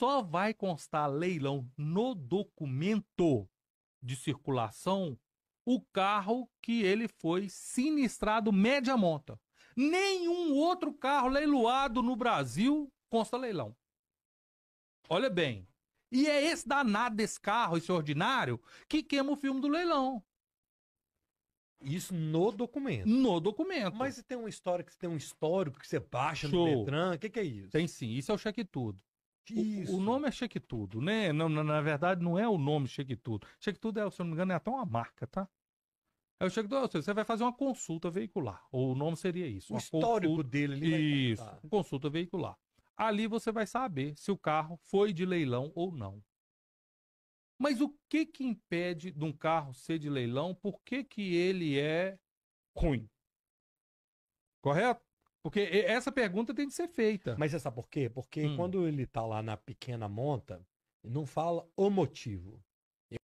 só vai constar leilão no documento de circulação o carro que ele foi sinistrado média monta. Nenhum outro carro leiloado no Brasil consta leilão. Olha bem. E é esse danado desse carro, esse ordinário, que queima o filme do leilão. Isso no documento. No documento. Mas se tem uma história que tem um histórico que você baixa Show. no Detran, o que, que, é isso? Tem sim, isso é o cheque tudo. Isso. O, nome é Cheque Tudo, né? Não, na, na, verdade, não é o nome Cheque Tudo. Cheque Tudo, é, se eu não me engano, é até uma marca, tá? É o Cheque Tudo. você vai fazer uma consulta veicular. Ou o nome seria isso. O histórico consulta... dele. Ali isso, consulta veicular. Ali você vai saber se o carro foi de leilão ou não. Mas o que que impede de um carro ser de leilão? Por que que ele é ruim? Correto? Porque essa pergunta tem que ser feita. Mas você sabe por quê? Porque hum. quando ele tá lá na pequena monta, não fala o motivo.